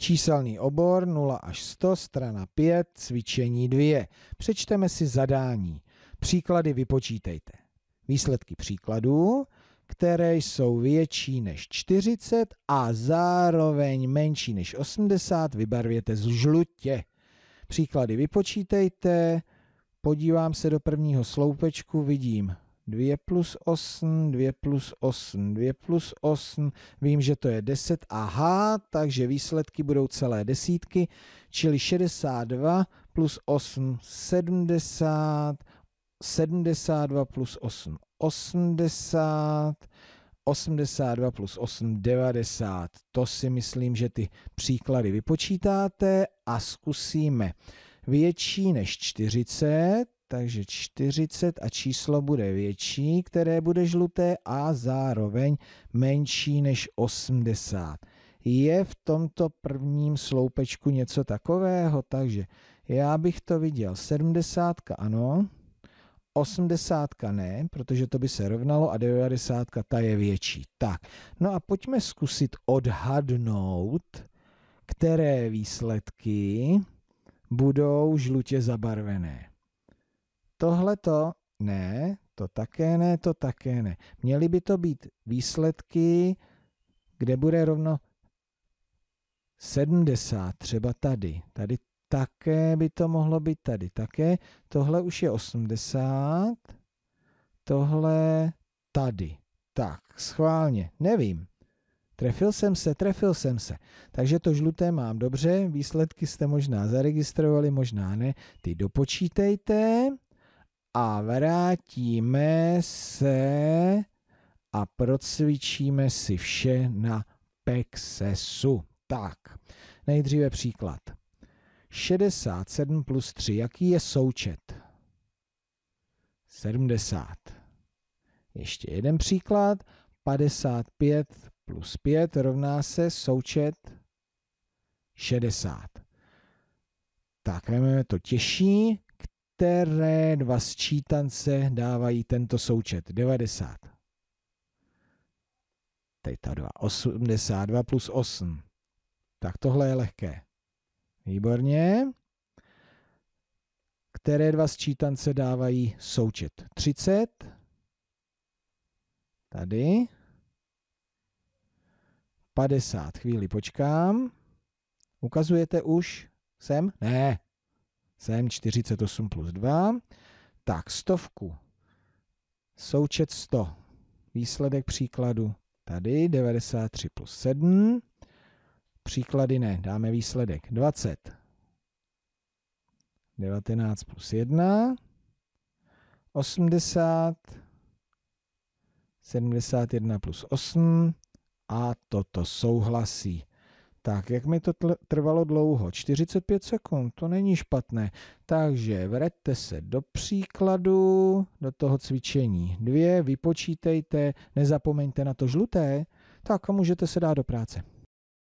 Číselný obor 0 až 100, strana 5, cvičení 2. Přečteme si zadání. Příklady vypočítejte. Výsledky příkladů, které jsou větší než 40 a zároveň menší než 80, vybarvěte z žlutě. Příklady vypočítejte. Podívám se do prvního sloupečku, vidím 2 plus 8, 2 plus 8, 2 plus 8, vím, že to je 10, aha, takže výsledky budou celé desítky, čili 62 plus 8, 70, 72 plus 8, 80, 82 plus 8, 90. To si myslím, že ty příklady vypočítáte a zkusíme větší než 40, takže 40 a číslo bude větší, které bude žluté a zároveň menší než 80. Je v tomto prvním sloupečku něco takového, takže já bych to viděl 70 ano, 80 ne, protože to by se rovnalo a 90 ta je větší. Tak, no a pojďme zkusit odhadnout, které výsledky budou žlutě zabarvené tohle to ne, to také ne, to také ne. Měly by to být výsledky, kde bude rovno 70, třeba tady. Tady také by to mohlo být tady také. Tohle už je 80, tohle tady. Tak, schválně, nevím. Trefil jsem se, trefil jsem se. Takže to žluté mám dobře, výsledky jste možná zaregistrovali, možná ne. Ty dopočítejte a vrátíme se a procvičíme si vše na pexesu. Tak, nejdříve příklad. 67 plus 3, jaký je součet? 70. Ještě jeden příklad. 55 plus 5 rovná se součet 60. Tak, vezmeme to těžší které dva sčítance dávají tento součet? 90. Teď ta 2. 82 plus 8. Tak tohle je lehké. Výborně. Které dva sčítance dávají součet? 30. Tady. 50. Chvíli počkám. Ukazujete už? Sem? Ne, jsem 48 plus 2. Tak, stovku. Součet 100. Výsledek příkladu tady 93 plus 7. Příklady ne, dáme výsledek 20. 19 plus 1. 80. 71 plus 8. A toto souhlasí. Tak, jak mi to trvalo dlouho? 45 sekund, to není špatné. Takže vraťte se do příkladu, do toho cvičení. Dvě, vypočítejte, nezapomeňte na to žluté, tak a můžete se dát do práce.